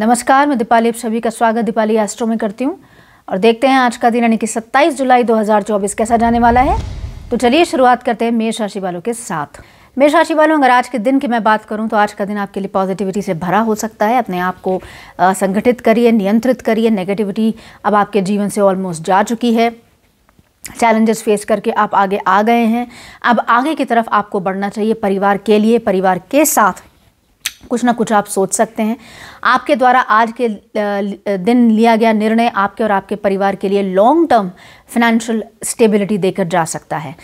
नमस्कार मैं दीपाली आप सभी का स्वागत दीपाली एस्ट्रो में करती हूँ और देखते हैं आज का दिन यानी कि 27 जुलाई 2024 कैसा जाने वाला है तो चलिए शुरुआत करते हैं मेष राशि वालों के साथ मेष राशि वालों अगर आज के दिन की मैं बात करूं तो आज का दिन आपके लिए पॉजिटिविटी से भरा हो सकता है अपने आप को संगठित करिए नियंत्रित करिए नेगेटिविटी अब आपके जीवन से ऑलमोस्ट जा चुकी है चैलेंजेस फेस करके आप आगे आ गए हैं अब आगे की तरफ आपको बढ़ना चाहिए परिवार के लिए परिवार के साथ कुछ ना कुछ आप सोच सकते हैं आपके द्वारा आज के दिन लिया गया निर्णय आपके और आपके परिवार के लिए लॉन्ग टर्म फाइनेंशियल स्टेबिलिटी देकर जा सकता है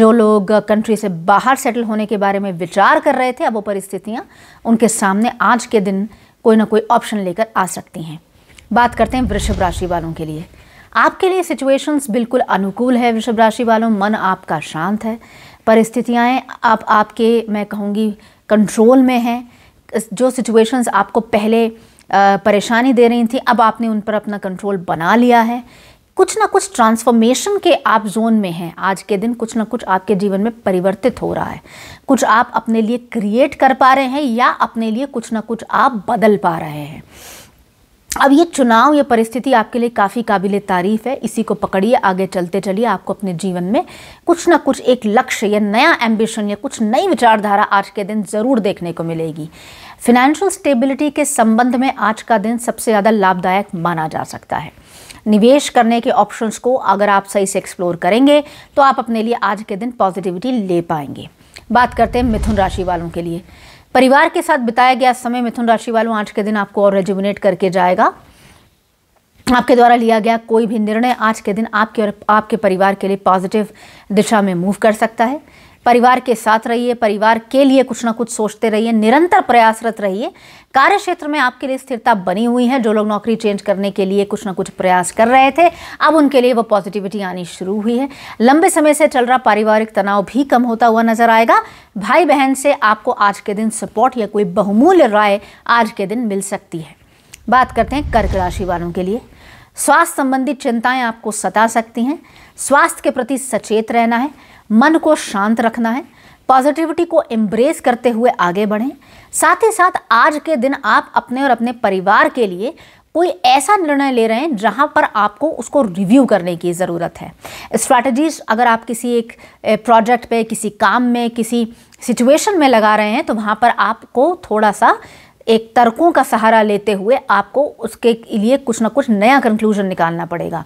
जो लोग कंट्री से बाहर सेटल होने के बारे में विचार कर रहे थे अब वो परिस्थितियाँ उनके सामने आज के दिन कोई ना कोई ऑप्शन लेकर आ सकती हैं बात करते हैं वृषभ राशि वालों के लिए आपके लिए सिचुएशंस बिल्कुल अनुकूल है वृषभ राशि वालों मन आपका शांत है परिस्थितियाँ आप आपके मैं कहूँगी कंट्रोल में हैं जो सिचुएशंस आपको पहले परेशानी दे रही थी अब आपने उन पर अपना कंट्रोल बना लिया है कुछ ना कुछ ट्रांसफॉर्मेशन के आप जोन में हैं आज के दिन कुछ ना कुछ आपके जीवन में परिवर्तित हो रहा है कुछ आप अपने लिए क्रिएट कर पा रहे हैं या अपने लिए कुछ ना कुछ आप बदल पा रहे हैं अब ये चुनाव ये परिस्थिति आपके लिए काफ़ी काबिल तारीफ है इसी को पकड़िए आगे चलते चलिए आपको अपने जीवन में कुछ ना कुछ एक लक्ष्य या नया एम्बिशन या कुछ नई विचारधारा आज के दिन ज़रूर देखने को मिलेगी फिनेंशियल स्टेबिलिटी के संबंध में आज का दिन सबसे ज़्यादा लाभदायक माना जा सकता है निवेश करने के ऑप्शंस को अगर आप सही से एक्सप्लोर करेंगे तो आप अपने लिए आज के दिन पॉजिटिविटी ले पाएंगे बात करते हैं मिथुन राशि वालों के लिए परिवार के साथ बिताया गया समय मिथुन राशि वालों आज के दिन आपको और रेजुमिनेट करके जाएगा आपके द्वारा लिया गया कोई भी निर्णय आज के दिन आपके और आपके परिवार के लिए पॉजिटिव दिशा में मूव कर सकता है परिवार के साथ रहिए परिवार के लिए कुछ ना कुछ सोचते रहिए निरंतर प्रयासरत रहिए कार्य क्षेत्र में आपके लिए स्थिरता बनी हुई है जो लोग नौकरी चेंज करने के लिए कुछ ना कुछ प्रयास कर रहे थे अब उनके लिए वो पॉजिटिविटी आनी शुरू हुई है लंबे समय से चल रहा पारिवारिक तनाव भी कम होता हुआ नजर आएगा भाई बहन से आपको आज के दिन सपोर्ट या कोई बहुमूल्य राय आज के दिन मिल सकती है बात करते हैं कर्क राशि वालों के लिए स्वास्थ्य संबंधी चिंताएं आपको सता सकती हैं स्वास्थ्य के प्रति सचेत रहना है मन को शांत रखना है पॉजिटिविटी को एम्ब्रेस करते हुए आगे बढ़ें साथ ही साथ आज के दिन आप अपने और अपने परिवार के लिए कोई ऐसा निर्णय ले रहे हैं जहां पर आपको उसको रिव्यू करने की ज़रूरत है स्ट्रैटेजीज अगर आप किसी एक प्रोजेक्ट पे किसी काम में किसी सिचुएशन में लगा रहे हैं तो वहां पर आपको थोड़ा सा एक तर्कों का सहारा लेते हुए आपको उसके लिए कुछ ना कुछ नया कंक्लूजन निकालना पड़ेगा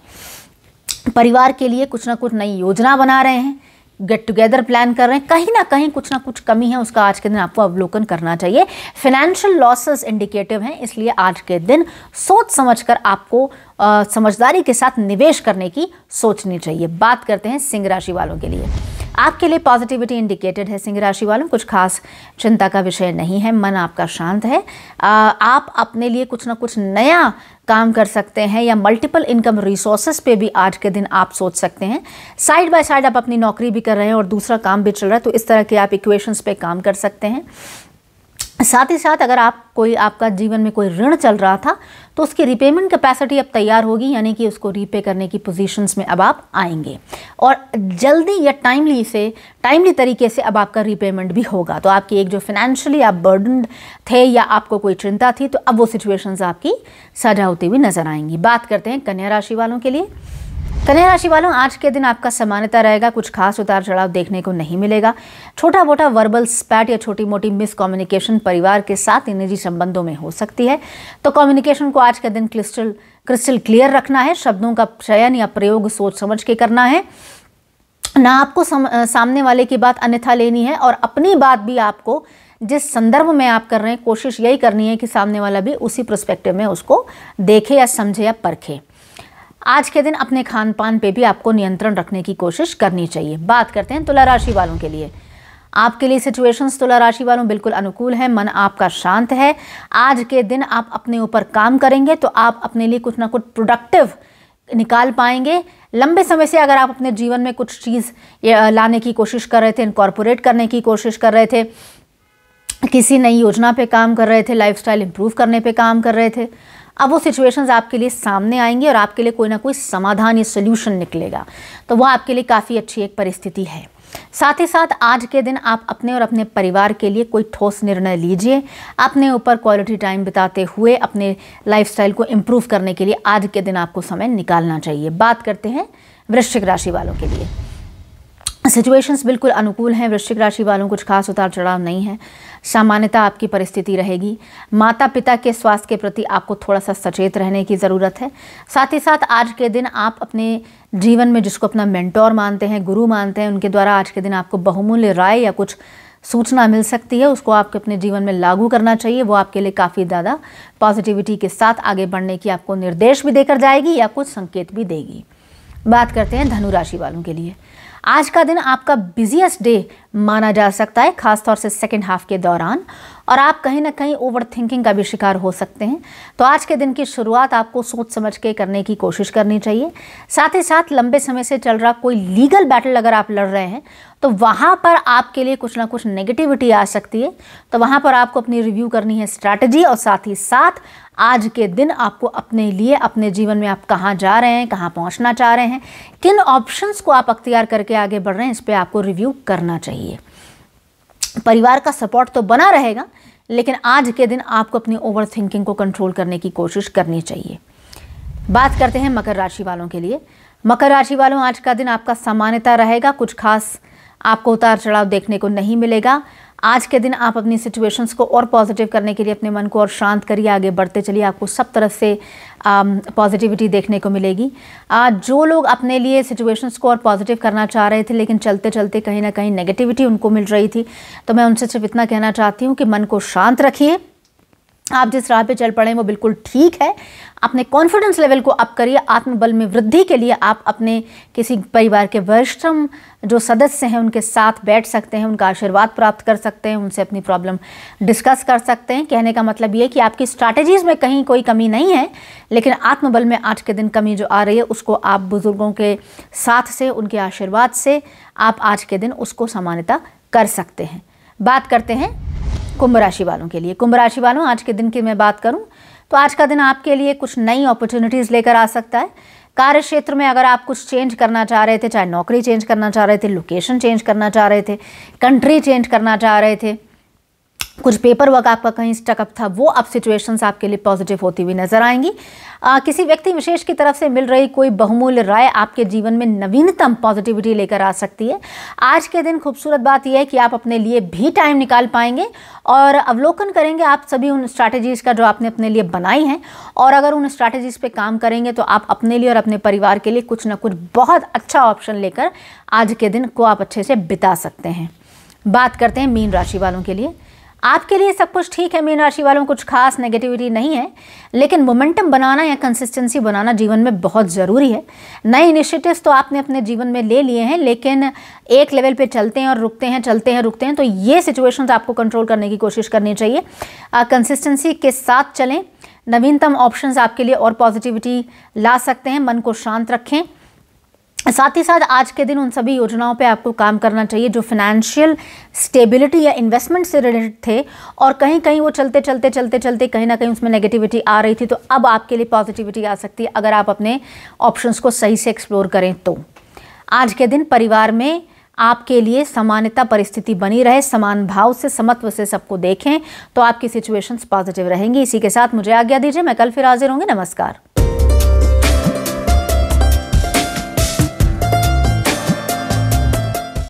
परिवार के लिए कुछ ना कुछ नई योजना बना रहे हैं गेट टुगेदर प्लान कर रहे हैं कहीं ना कहीं कुछ ना कुछ कमी है उसका आज के दिन आपको अवलोकन करना चाहिए फाइनेंशियल लॉसेस इंडिकेटिव हैं इसलिए आज के दिन सोच समझकर आपको समझदारी के साथ निवेश करने की सोचनी चाहिए बात करते हैं सिंह राशि वालों के लिए आपके लिए पॉजिटिविटी इंडिकेटेड है सिंह राशि वालों कुछ खास चिंता का विषय नहीं है मन आपका शांत है आप अपने लिए कुछ ना कुछ नया काम कर सकते हैं या मल्टीपल इनकम रिसोर्सेज पे भी आज के दिन आप सोच सकते हैं साइड बाय साइड आप अपनी नौकरी भी कर रहे हैं और दूसरा काम भी चल रहा है तो इस तरह के आप इक्वेशंस पे काम कर सकते हैं साथ ही साथ अगर आप कोई आपका जीवन में कोई ऋण चल रहा था तो उसकी रिपेमेंट कैपेसिटी अब तैयार होगी यानी कि उसको रीपे करने की पोजीशंस में अब आप आएंगे और जल्दी या टाइमली से टाइमली तरीके से अब आपका रीपेमेंट भी होगा तो आपकी एक जो फाइनेंशियली आप बर्डन थे या आपको कोई चिंता थी तो अब वो सिचुएशंस आपकी सजा होती हुई नज़र आएंगी बात करते हैं कन्या राशि वालों के लिए कन्या राशि वालों आज के दिन आपका सामान्यता रहेगा कुछ खास उतार चढ़ाव देखने को नहीं मिलेगा छोटा मोटा वर्बल स्पैट या छोटी मोटी मिस कम्युनिकेशन परिवार के साथ निजी संबंधों में हो सकती है तो कम्युनिकेशन को आज के दिन क्रिस्टल क्रिस्टल क्लियर रखना है शब्दों का चयन या प्रयोग सोच समझ के करना है ना आपको सम, सामने वाले की बात अन्यथा लेनी है और अपनी बात भी आपको जिस संदर्भ में आप कर रहे हैं कोशिश यही करनी है कि सामने वाला भी उसी प्रस्पेक्टिव में उसको देखे या समझे या परखे आज के दिन अपने खान पान पर भी आपको नियंत्रण रखने की कोशिश करनी चाहिए बात करते हैं तुला राशि वालों के लिए आपके लिए सिचुएशंस तुला राशि वालों बिल्कुल अनुकूल है मन आपका शांत है आज के दिन आप अपने ऊपर काम करेंगे तो आप अपने लिए कुछ ना कुछ प्रोडक्टिव निकाल पाएंगे लंबे समय से अगर आप अपने जीवन में कुछ चीज़ लाने की कोशिश कर रहे थे इनकॉर्पोरेट करने की कोशिश कर रहे थे किसी नई योजना पे काम कर रहे थे लाइफस्टाइल इम्प्रूव करने पे काम कर रहे थे अब वो सिचुएशंस आपके लिए सामने आएंगी और आपके लिए कोई ना कोई समाधान या सोल्यूशन निकलेगा तो वह आपके लिए काफ़ी अच्छी एक परिस्थिति है साथ ही साथ आज के दिन आप अपने और अपने परिवार के लिए कोई ठोस निर्णय लीजिए अपने ऊपर क्वालिटी टाइम बिताते हुए अपने लाइफस्टाइल को इम्प्रूव करने के लिए आज के दिन आपको समय निकालना चाहिए बात करते हैं वृश्चिक राशि वालों के लिए सिचुएशंस बिल्कुल अनुकूल हैं वृश्चिक राशि वालों कुछ खास उतार चढ़ाव नहीं है सामान्यता आपकी परिस्थिति रहेगी माता पिता के स्वास्थ्य के प्रति आपको थोड़ा सा सचेत रहने की ज़रूरत है साथ ही साथ आज के दिन आप अपने जीवन में जिसको अपना मेंटोर मानते हैं गुरु मानते हैं उनके द्वारा आज के दिन आपको बहुमूल्य राय या कुछ सूचना मिल सकती है उसको आपके अपने जीवन में लागू करना चाहिए वो आपके लिए काफ़ी ज़्यादा पॉजिटिविटी के साथ आगे बढ़ने की आपको निर्देश भी देकर जाएगी या कुछ संकेत भी देगी बात करते हैं धनुराशि वालों के लिए आज का दिन आपका बिजिएस्ट डे माना जा सकता है खासतौर से सेकेंड हाफ के दौरान और आप कहीं ना कहीं ओवर थिंकिंग का भी शिकार हो सकते हैं तो आज के दिन की शुरुआत आपको सोच समझ के करने की कोशिश करनी चाहिए साथ ही साथ लंबे समय से चल रहा कोई लीगल बैटल अगर आप लड़ रहे हैं तो वहाँ पर आपके लिए कुछ ना कुछ नेगेटिविटी आ सकती है तो वहाँ पर आपको अपनी रिव्यू करनी है स्ट्रैटेजी और साथ ही साथ आज के दिन आपको अपने लिए अपने जीवन में आप कहाँ जा रहे हैं कहाँ पहुँचना चाह रहे हैं किन ऑप्शंस को आप अख्तियार करके आगे बढ़ रहे हैं इस पर आपको रिव्यू करना चाहिए परिवार का सपोर्ट तो बना रहेगा लेकिन आज के दिन आपको अपनी ओवर थिंकिंग को कंट्रोल करने की कोशिश करनी चाहिए बात करते हैं मकर राशि वालों के लिए मकर राशि वालों आज का दिन आपका सामान्यता रहेगा कुछ खास आपको उतार चढ़ाव देखने को नहीं मिलेगा आज के दिन आप अपनी सिचुएशंस को और पॉजिटिव करने के लिए अपने मन को और शांत करिए आगे बढ़ते चलिए आपको सब तरफ से पॉजिटिविटी um, देखने को मिलेगी आज जो लोग अपने लिए सिचुएशंस को और पॉजिटिव करना चाह रहे थे लेकिन चलते चलते कहीं ना कहीं नेगेटिविटी उनको मिल रही थी तो मैं उनसे सिर्फ इतना कहना चाहती हूँ कि मन को शांत रखिए आप जिस राह पे चल पड़े वो बिल्कुल ठीक है अपने कॉन्फिडेंस लेवल को अप करिए आत्मबल में वृद्धि के लिए आप अपने किसी परिवार के वरिष्ठम जो सदस्य हैं उनके साथ बैठ सकते हैं उनका आशीर्वाद प्राप्त कर सकते हैं उनसे अपनी प्रॉब्लम डिस्कस कर सकते हैं कहने का मतलब ये कि आपकी स्ट्रैटेजीज़ में कहीं कोई कमी नहीं है लेकिन आत्मबल में आज के दिन कमी जो आ रही है उसको आप बुज़ुर्गों के साथ से उनके आशीर्वाद से आप आज के दिन उसको समान्यता कर सकते हैं बात करते हैं कुंभ राशि वालों के लिए कुंभ राशि वालों आज के दिन की मैं बात करूं तो आज का दिन आपके लिए कुछ नई अपॉर्चुनिटीज़ लेकर आ सकता है कार्य क्षेत्र में अगर आप कुछ चेंज करना चाह रहे थे चाहे नौकरी चेंज करना चाह रहे थे लोकेशन चेंज करना चाह रहे थे कंट्री चेंज करना चाह रहे थे कुछ पेपर वर्क आपका कहीं स्टकअप था वो अब सिचुएशंस आपके लिए पॉजिटिव होती हुई नजर आएंगी आ, किसी व्यक्ति विशेष की तरफ से मिल रही कोई बहुमूल्य राय आपके जीवन में नवीनतम पॉजिटिविटी लेकर आ सकती है आज के दिन खूबसूरत बात यह है कि आप अपने लिए भी टाइम निकाल पाएंगे और अवलोकन करेंगे आप सभी उन स्ट्रैटेजीज़ का जो आपने अपने लिए बनाई हैं और अगर उन स्ट्रैटेजीज़ पर काम करेंगे तो आप अपने लिए और अपने परिवार के लिए कुछ ना कुछ बहुत अच्छा ऑप्शन लेकर आज के दिन को आप अच्छे से बिता सकते हैं बात करते हैं मीन राशि वालों के लिए आपके लिए सब कुछ ठीक है मीन राशि वालों कुछ खास नेगेटिविटी नहीं है लेकिन मोमेंटम बनाना या कंसिस्टेंसी बनाना जीवन में बहुत ज़रूरी है नए इनिशिएटिव्स तो आपने अपने जीवन में ले लिए हैं लेकिन एक लेवल पे चलते हैं और रुकते हैं चलते हैं रुकते हैं तो ये सिचुएशन तो आपको कंट्रोल करने की कोशिश करनी चाहिए कंसिस्टेंसी के साथ चलें नवीनतम ऑप्शंस आपके लिए और पॉजिटिविटी ला सकते हैं मन को शांत रखें साथ ही साथ आज के दिन उन सभी योजनाओं पे आपको काम करना चाहिए जो फिनेंशियल स्टेबिलिटी या इन्वेस्टमेंट से रिलेटेड थे और कहीं कहीं वो चलते चलते चलते चलते कहीं ना कहीं उसमें नेगेटिविटी आ रही थी तो अब आपके लिए पॉजिटिविटी आ सकती है अगर आप अपने ऑप्शंस को सही से एक्सप्लोर करें तो आज के दिन परिवार में आपके लिए समानता परिस्थिति बनी रहे समान भाव से समत्व से सबको देखें तो आपकी सिचुएशंस पॉजिटिव रहेंगी इसी के साथ मुझे आज्ञा दीजिए मैं कल फिर हाजिर होंगी नमस्कार